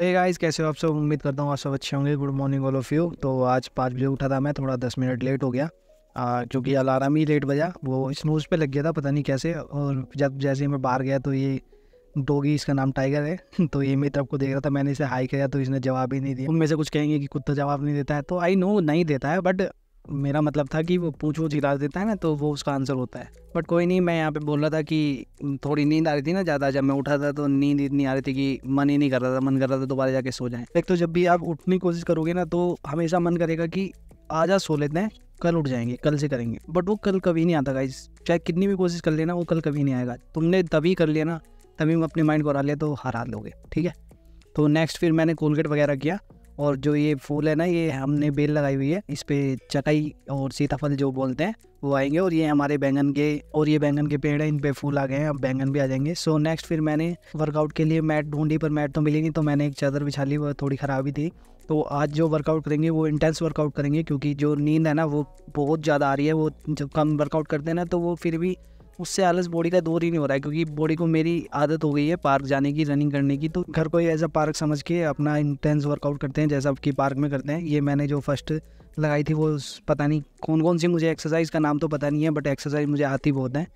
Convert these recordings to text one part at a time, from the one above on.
हे hey guys कैसे हो आप सब उम्मीद करता हूँ आप सब अच्छे होंगे good morning all of you तो आज पाँच बजे उठा था मैं थोड़ा दस मिनट लेट हो गया क्योंकि अलार्म ही लेट बजा वो स्नूज पे लग गया था पता नहीं कैसे और जब जैसे मैं बाहर गया तो ये डोगी इसका नाम टाइगर है तो ये मेरी तरफ को देख रहा था मैंने इसे हाई किया तो इसने जवाब ही नहीं दिया उनमें से कुछ कहेंगे कि कुत्ता जवाब नहीं देता है तो आई नो नहीं देता है बट मेरा मतलब था कि वो पूछ वूछ हिला देता है ना तो वो उसका आंसर होता है बट कोई नहीं मैं यहाँ पे बोल रहा था कि थोड़ी नींद आ रही थी ना ज़्यादा जब मैं उठा था तो नींद इतनी आ रही थी कि मन ही नहीं कर रहा था मन कर रहा था दोबारा जाके सो जाएं एक तो जब भी आप उठने की कोशिश करोगे ना तो हमेशा मन करेगा कि आज आज सो लेते हैं कल उठ जाएंगे कल से करेंगे बट वो कल कभी नहीं आता गाइज चाहे कितनी भी कोशिश कर लेना वो कल कभी नहीं आएगा तुमने तभी कर लिया ना तभी अपने माइंड को हरा लिया तो हरा लोगे ठीक है तो नेक्स्ट फिर मैंने कोलगेट वगैरह किया और जो ये फूल है ना ये हमने बेल लगाई हुई है इस पे चटाई और सीताफल जो बोलते हैं वो आएंगे और ये हमारे बैंगन के और ये बैंगन के पेड़ है इन पे फूल आ गए हैं अब बैंगन भी आ जाएंगे सो so, नेक्स्ट फिर मैंने वर्कआउट के लिए मैट ढूंढी पर मैट तो मिली नहीं तो मैंने एक चादर बिछा ली वो थोड़ी ख़राब ही थी तो आज जो वर्कआउट करेंगे वो इंटेंस वर्कआउट करेंगे क्योंकि जो नींद है ना वो बहुत ज़्यादा आ रही है वो जब कम वर्कआउट करते हैं ना तो वो फिर भी उससे आलस बॉडी का दूर ही नहीं हो रहा है क्योंकि बॉडी को मेरी आदत हो गई है पार्क जाने की रनिंग करने की तो घर को एज अ पार्क समझ के अपना इंटेंस वर्कआउट करते हैं जैसा कि पार्क में करते हैं ये मैंने जो फर्स्ट लगाई थी वो पता नहीं कौन कौन सी मुझे एक्सरसाइज का नाम तो पता नहीं है बट एक्सरसाइज मुझे आती बहुत है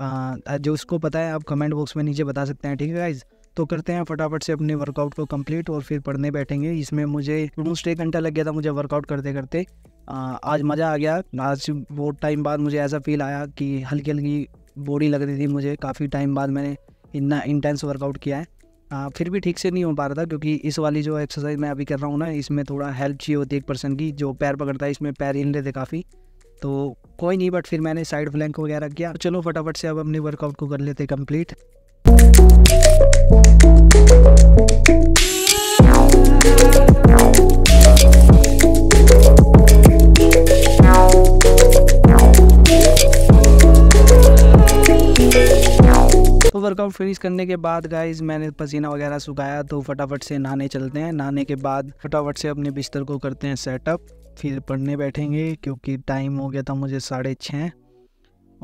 आ, जो इसको पता है आप कमेंट बॉक्स में नीचे बता सकते हैं ठीक है गाइज़ तो करते हैं फटाफट से अपने वर्कआउट को कंप्लीट और फिर पढ़ने बैठेंगे इसमें मुझे ऑलमोस्ट एक घंटा लग गया था मुझे वर्कआउट करते करते आज मज़ा आ गया आज बहुत टाइम बाद मुझे ऐसा फील आया कि हल्की हल्की बोरी लग रही थी मुझे काफ़ी टाइम बाद मैंने इतना इंटेंस वर्कआउट किया है आ, फिर भी ठीक से नहीं हो पा रहा था क्योंकि इस वाली जो एक्सरसाइज मैं अभी कर रहा हूँ ना इसमें थोड़ा हेल्प चाहिए होती है एक पर्सन की जो पैर पकड़ता है इसमें पैर हिल रहे थे काफ़ी तो कोई नहीं बट फिर मैंने साइड फ्लैंक वगैरह किया चलो फटाफट से अब अपने वर्कआउट को कर लेते कंप्लीट वर्कआउट फिनिश करने के बाद गाइज मैंने पसीना वगैरह सुखाया तो फटाफट से नहाने चलते हैं नहाने के बाद फटाफट से अपने बिस्तर को करते हैं सेटअप फिर पढ़ने बैठेंगे क्योंकि टाइम हो गया था मुझे साढ़े छः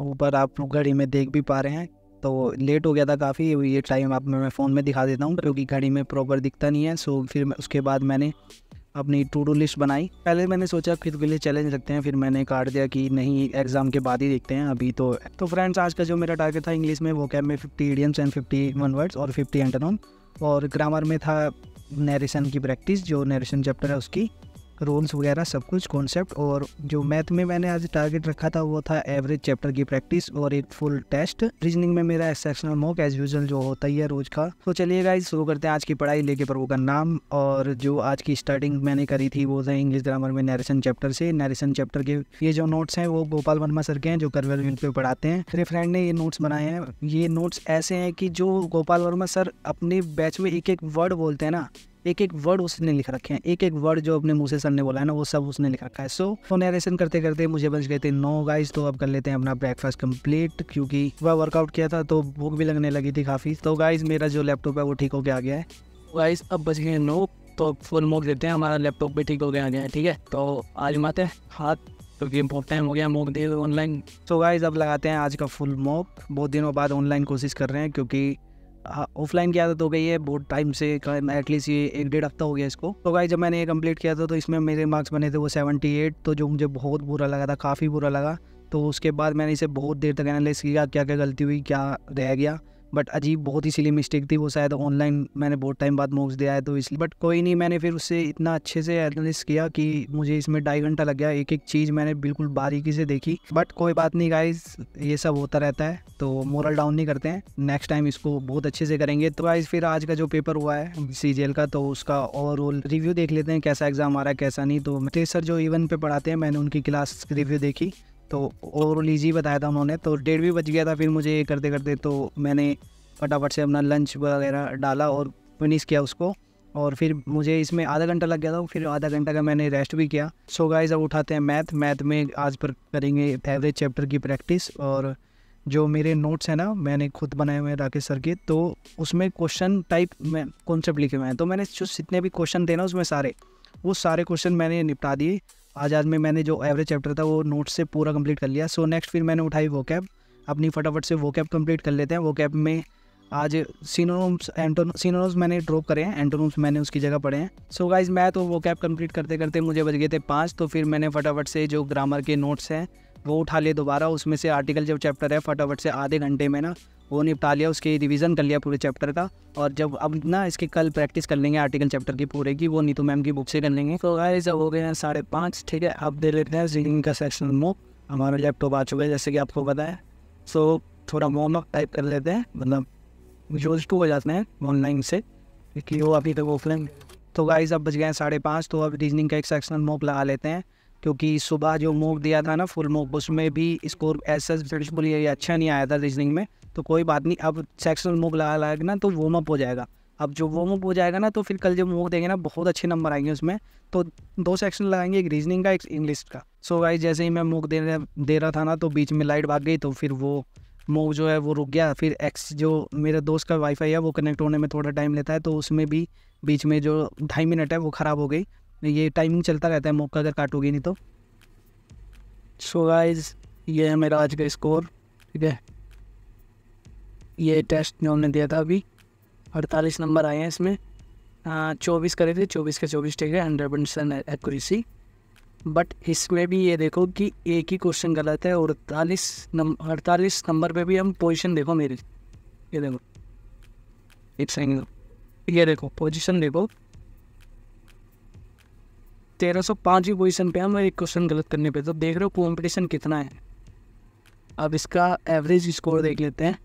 ऊपर आप घड़ी में देख भी पा रहे हैं तो लेट हो गया था काफ़ी ये टाइम आप मैं फ़ोन में दिखा देता हूँ क्योंकि घड़ी में प्रॉपर दिखता नहीं है सो फिर उसके बाद मैंने अपनी टू डू लिस्ट बनाई पहले मैंने सोचा खुद के लिए चैलेंज रखते हैं फिर मैंने काट दिया कि नहीं एग्ज़ाम के बाद ही देखते हैं अभी तो तो फ्रेंड्स आज का जो मेरा टारगेट था इंग्लिश में वो कैब में fifty idioms and fifty one words और फिफ्टी एंटनॉन और ग्रामर में था नरेशन की प्रैक्टिस जो नरेशन चैप्टर है उसकी रूल्स वगैरह सब कुछ कॉन्सेप्ट और जो मैथ में मैंने आज टारगेट रखा था वो था एवरेज चैप्टर की प्रैक्टिस और एक फुल टेस्ट रीजनिंग में मेरा एक्सेप्शनल मॉक एज यूजल जो होता ही है रोज का तो चलिए गाइज शुरू करते हैं आज की पढ़ाई लेके प्रभु का नाम और जो आज की स्टार्टिंग मैंने करी थी वो है इंग्लिश ग्रामर में नरेशन चैप्टर से नरेशन चैप्टर के ये जो नोट्स हैं वो गोपाल वर्मा सर के हैं जो करवेल यून पे पढ़ाते हैं मेरे फ्रेंड ने ये नोट्स बनाए हैं ये नोट्स ऐसे हैं कि जो गोपाल वर्मा सर अपने बैच में एक एक वर्ड बोलते हैं ना एक एक वर्ड उसने लिख रखे हैं एक एक वर्ड जो अपने मुँह से सर ने बोला है ना वो सब उसने लिख रखा है सो तो नरेशन करते करते मुझे बच गए थे नौ गाइस तो अब कर लेते हैं अपना ब्रेकफास्ट कम्प्लीट क्योंकि वह वर्कआउट किया था तो भूख भी लगने लगी थी काफ़ी तो गाइज मेरा जो लैपटॉप है वो ठीक होकर आ गया है गाइज अब बच गए नौ तो फुल मोक देते हैं हमारा लैपटॉप भी ठीक हो गया गया ठीक है तो आज माते हैं हाथ क्योंकि गेम बहुत टाइम हो गया मोक दे ऑनलाइन सो गाइज अब लगाते हैं आज का फुल मोक बहुत दिनों बाद ऑनलाइन कोशिश कर रहे हैं क्योंकि ऑफलाइन की आदत हो गई है बहुत टाइम से एटलीस्ट ये एक डेढ़ हफ्ता हो गया इसको तो गाई जब मैंने ये कम्प्लीट किया था तो इसमें मेरे मार्क्स बने थे वो सेवेंटी एट तो जो मुझे बहुत बुरा लगा था काफ़ी बुरा लगा तो उसके बाद मैंने इसे बहुत देर तक एनालिस किया क्या क्या गलती हुई क्या रह गया बट अजीब बहुत ही सिली मिस्टेक थी वो शायद ऑनलाइन मैंने बहुत टाइम बाद मॉक्स दिया है तो इसलिए बट कोई नहीं मैंने फिर उससे इतना अच्छे से एनालिस किया कि मुझे इसमें ढाई घंटा लग गया एक एक चीज़ मैंने बिल्कुल बारीकी से देखी बट कोई बात नहीं गाइज ये सब होता रहता है तो मोरल डाउन नहीं करते हैं नेक्स्ट टाइम इसको बहुत अच्छे से करेंगे तो गाइज फिर आज का जो पेपर हुआ है सी का तो उसका ओवरऑल रिव्यू देख लेते हैं कैसा एग्जाम आ रहा है कैसा नहीं तो मुकेश सर जो इवन पे पढ़ाते हैं मैंने उनकी क्लास रिव्यू देखी तो और लीजिए बताया था उन्होंने तो डेढ़ भी बज गया था फिर मुझे करते करते तो मैंने फटाफट से अपना लंच वगैरह डाला और फिनिश किया उसको और फिर मुझे इसमें आधा घंटा लग गया था फिर आधा घंटा का मैंने रेस्ट भी किया सो so गाइस अब उठाते हैं मैथ मैथ में आज पर करेंगे फेवरेट चैप्टर की प्रैक्टिस और जो मेरे नोट्स हैं ना मैंने खुद बनाए हुए हैं राकेश सर के तो उसमें क्वेश्चन टाइप में कॉन्सेप्ट लिखे हुए हैं तो मैंने जो जितने भी क्वेश्चन थे ना उसमें सारे वो सारे क्वेश्चन मैंने निपटा दिए आज आज में मैंने जो एवरेज चैप्टर था वो नोट्स से पूरा कंप्लीट कर लिया सो so, नेक्स्ट फिर मैंने उठाई वो कैब अपनी फटाफट से वो कैब कम्प्लीट कर लेते हैं वो कैब में आज सीनोम्स एंटो सीनोम्स मैंने ड्रॉप करे हैं एंटोरूम्स मैंने उसकी जगह पढ़े हैं सो so गाइज मैं तो वो कैब कम्प्लीट करते करते मुझे बच गए थे पाँच तो फिर मैंने फटाफट से जो ग्रामर के नोट्स हैं वो उठा लिया दोबारा उसमें से आर्टिकल जो चैप्टर है फटाफट से आधे घंटे में ना वो निपटा लिया उसके रिवीजन कर लिया पूरे चैप्टर का और जब अब ना इसके कल प्रैक्टिस कर लेंगे आर्टिकल चैप्टर की पूरे की वो नीतू मैम की बुक से कर लेंगे तो गाइस अब हो गए हैं साढ़े पाँच ठीक है अब दे लेते हैं रीडिंग का सेक्शन मो हमारा लैपटॉप आ चुका है जैसे कि आपको पता है सो थोड़ा मोम टाइप कर लेते हैं मतलब यूज टू हो जाते हैं ऑनलाइन से क्योंकि वो अभी तक ऑफलाइन तो गाइज अब बज गए हैं साढ़े पाँच तो अब रीजनिंग का एक सेक्शनल मोक लगा लेते हैं क्योंकि सुबह जो मूव दिया था ना फुल मूव उसमें भी स्कोर ऐसा बिल्कुल ये अच्छा नहीं आया था रीजनिंग में तो कोई बात नहीं अब सेक्शनल मूव लगा लगा ना तो वार्म अप हो जाएगा अब जो वार्म अप हो जाएगा ना तो फिर कल जब मूव देंगे ना बहुत अच्छे नंबर आएंगे उसमें तो दो सेक्शन लगाएंगे एक रीजनिंग का एक इंग्लिश का सो so गाइस जैसे ही मैं मूव दे दे रहा था ना तो बीच में लाइट भाग गई तो फिर वो मूव जो है वो रुक गया फिर एक्स जो मेरे दोस्त का वाईफाई है वो कनेक्ट होने में थोड़ा टाइम लेता है तो उसमें भी बीच में जो ढाई मिनट है वो ख़राब हो गई ये टाइमिंग चलता रहता है मौका अगर काटोगे नहीं तो सो गाइस ये है मेरा आज का स्कोर ठीक है ये टेस्ट जो हमने दिया था अभी अड़तालीस नंबर आए हैं इसमें हाँ, चौबीस करे थे चौबीस के चौबीस ठीक है हंड्रेड परसेंट एक्यूरेसी बट इसमें भी ये देखो कि एक ही क्वेश्चन गलत है और अड़तालीस नंबर अड़तालीस नंबर पे भी हम पोजीशन देखो मेरी ये देखो इट्स ये देखो पोजीशन देखो तेरह सौ पाँचवीं पोजिशन पर हम एक क्वेश्चन गलत करने पे तो देख रहे हो कॉम्पिटिशन कितना है अब इसका एवरेज स्कोर देख लेते हैं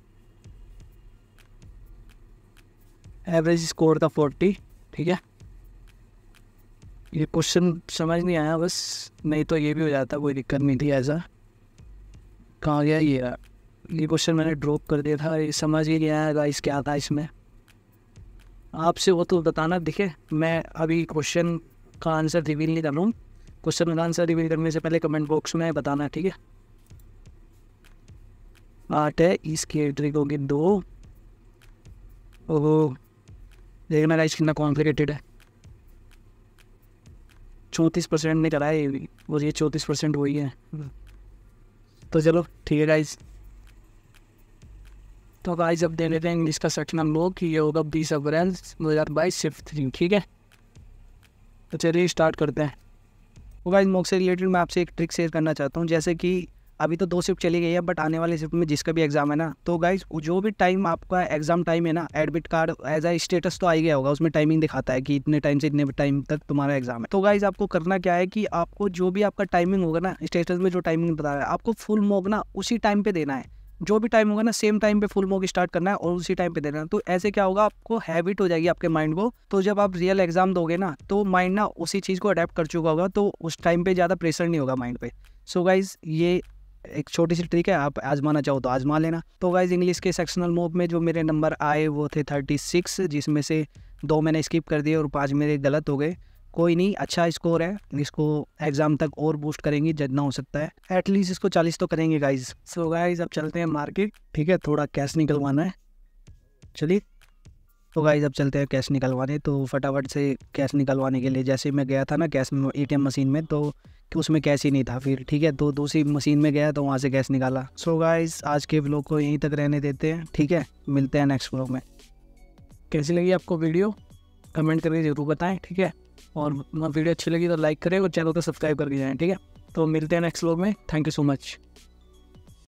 एवरेज स्कोर था फोर्टी ठीक है ये क्वेश्चन समझ नहीं आया बस नहीं तो ये भी हो जाता कोई दिक्कत नहीं थी ऐसा कहाँ गया ये ये क्वेश्चन मैंने ड्रॉप कर दिया था ये समझ ही नहीं आया गाइस क्या था इसमें आपसे वो तो बताना दिखे मैं अभी क्वेश्चन का आंसर रिवील नहीं कर रहा हूँ क्वेश्चन का आंसर रिवील करने से पहले कमेंट बॉक्स में बताना ठीक है आठ है इसकी ट्रिक होगी दो ओह देखना राइस कितना कॉम्प्लिकेटेड है चौंतीस परसेंट नहीं कराया ये भी और ये चौंतीस परसेंट वही है तो चलो ठीक है गाइज तो गाइज अब दे लेते हैं इंग्लिश का सेक्शन हम लोग ये होगा बीस अप्रैल दो हज़ार बाईस सिर्फ थ्री ठीक है तो चलिए स्टार्ट करते हैं वो गाइज मॉक से रिलेटेड मैं आपसे एक ट्रिक शेयर करना चाहता हूँ जैसे कि अभी तो दो शिफ्ट चली गई है बट आने वाले शिफ्ट में जिसका भी एग्ज़ाम है ना तो गाइज जो भी टाइम आपका एग्ज़ाम टाइम है ना एडमिट कार्ड एज आ स्टेटस तो आ ही गया होगा उसमें टाइमिंग दिखाता है कि इतने टाइम से इतने टाइम तक तुम्हारा एग्ज़ाम है तो गाइज आपको करना क्या है कि आपको जो भी आपका टाइमिंग होगा ना स्टेटस में जो टाइमिंग बता रहा है आपको फुल मॉक ना उसी टाइम पर देना है जो भी टाइम होगा ना सेम टाइम पे फुल मॉक स्टार्ट करना है और उसी टाइम पे देना तो ऐसे क्या होगा आपको हैबिट हो जाएगी आपके माइंड को तो जब आप रियल एग्जाम दोगे ना तो माइंड ना उसी चीज़ को अडेप्ट कर चुका होगा तो उस टाइम पर ज़्यादा प्रेशर नहीं होगा माइंड पर सो गाइज़ ये एक छोटी सी ट्रिक है आप आजमाना चाहो तो आजमा लेना तो गाइज इंग्लिश के सेक्शनल मोब में जो मेरे नंबर आए वो थे थर्टी सिक्स जिसमें से दो मैंने स्किप कर दिए और पाँच मेरे गलत हो गए कोई नहीं अच्छा स्कोर है इसको एग्ज़ाम तक और बूस्ट करेंगे जितना हो सकता है एटलीस्ट इसको चालीस तो करेंगे गाइज सो गाइज अब चलते हैं मार्केट ठीक है थोड़ा कैश निकलवाना है चलिए तो गाइज अब चलते हैं कैश निकलवाने तो फटाफट से कैश निकलवाने के लिए जैसे मैं गया था ना कैश ए टी मशीन में तो कि उसमें कैश ही नहीं था फिर ठीक है तो दूसरी मशीन में गया तो वहाँ से कैश निकाला सो so गाइज आज के ब्लॉग को यहीं तक रहने देते हैं ठीक है मिलते हैं नेक्स्ट ब्लॉग में कैसी लगी आपको वीडियो कमेंट करके ज़रूर बताएं ठीक है और वीडियो अच्छी लगी तो लाइक करें और चैनल को सब्सक्राइब करके जाएँ ठीक है तो मिलते हैं नेक्स्ट व्लॉग में थैंक यू सो मच